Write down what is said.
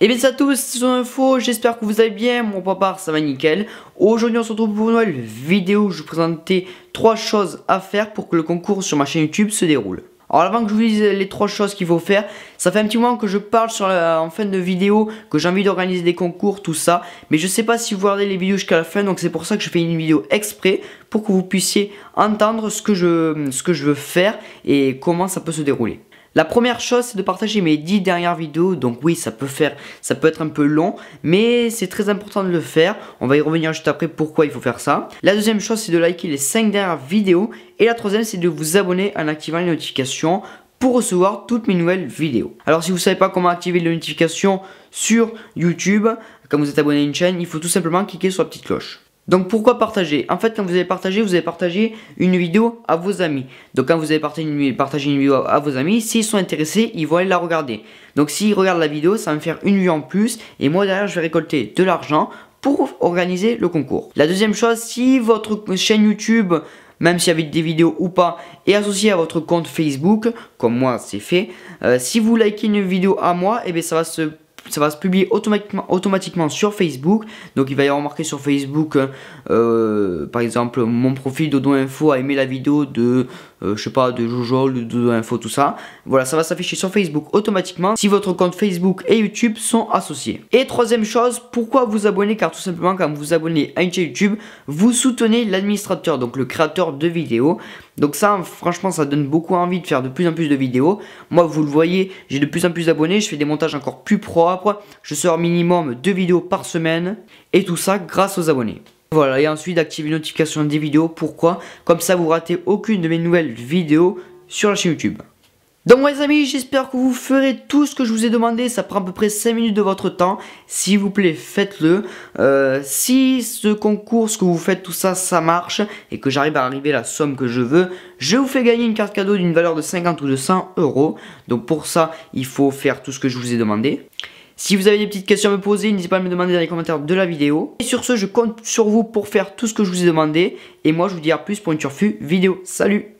Et eh bien ça à tous, c'est Info, j'espère que vous allez bien, mon papa ça va nickel. Aujourd'hui on se retrouve pour une nouvelle vidéo où je vais vous présenter 3 choses à faire pour que le concours sur ma chaîne YouTube se déroule. Alors avant que je vous dise les trois choses qu'il faut faire, ça fait un petit moment que je parle sur la, en fin de vidéo que j'ai envie d'organiser des concours, tout ça, mais je sais pas si vous regardez les vidéos jusqu'à la fin, donc c'est pour ça que je fais une vidéo exprès pour que vous puissiez entendre ce que je, ce que je veux faire et comment ça peut se dérouler. La première chose, c'est de partager mes 10 dernières vidéos. Donc oui, ça peut faire, ça peut être un peu long, mais c'est très important de le faire. On va y revenir juste après pourquoi il faut faire ça. La deuxième chose, c'est de liker les 5 dernières vidéos. Et la troisième, c'est de vous abonner en activant les notifications pour recevoir toutes mes nouvelles vidéos. Alors si vous ne savez pas comment activer les notifications sur YouTube, quand vous êtes abonné à une chaîne, il faut tout simplement cliquer sur la petite cloche. Donc pourquoi partager En fait, quand vous avez partagé, vous avez partagé une vidéo à vos amis. Donc quand vous avez partagé une, vidéo à vos amis, s'ils sont intéressés, ils vont aller la regarder. Donc s'ils regardent la vidéo, ça va me faire une vue en plus. Et moi derrière, je vais récolter de l'argent pour organiser le concours. La deuxième chose, si votre chaîne YouTube même y avait des vidéos ou pas, est associée à votre compte Facebook, comme moi c'est fait. Euh, si vous likez une vidéo à moi, et eh bien ça va se ça va se publier automatiquement, sur Facebook. Donc il va y avoir marqué sur Facebook, euh, euh, par exemple, mon profil Dodo Info a aimé la vidéo de, euh, je sais pas, de Jojo, de Dodo Info, tout ça. Voilà, ça va s'afficher sur Facebook automatiquement si votre compte Facebook et YouTube sont associés. Et troisième chose, pourquoi vous abonner Car tout simplement, quand vous vous abonnez à une chaîne YouTube, vous soutenez l'administrateur, donc le créateur de vidéos. Donc ça, franchement, ça donne beaucoup envie de faire de plus en plus de vidéos. Moi, vous le voyez, j'ai de plus en plus d'abonnés, je fais des montages encore plus propres. Je sors minimum deux vidéos par semaine. Et tout ça grâce aux abonnés. Voilà, et ensuite d'activer les notifications des vidéos. Pourquoi Comme ça, vous ratez aucune de mes nouvelles vidéos sur la chaîne YouTube. Donc mes amis, j'espère que vous ferez tout ce que je vous ai demandé, ça prend à peu près 5 minutes de votre temps, s'il vous plaît faites-le. Euh, si ce concours, ce que vous faites, tout ça, ça marche, et que j'arrive à arriver la somme que je veux, je vous fais gagner une carte cadeau d'une valeur de 50 ou de 100 euros. Donc pour ça, il faut faire tout ce que je vous ai demandé. Si vous avez des petites questions à me poser, n'hésitez pas à me demander dans les commentaires de la vidéo. Et sur ce, je compte sur vous pour faire tout ce que je vous ai demandé. Et moi, je vous dis à plus pour une turfu vidéo. Salut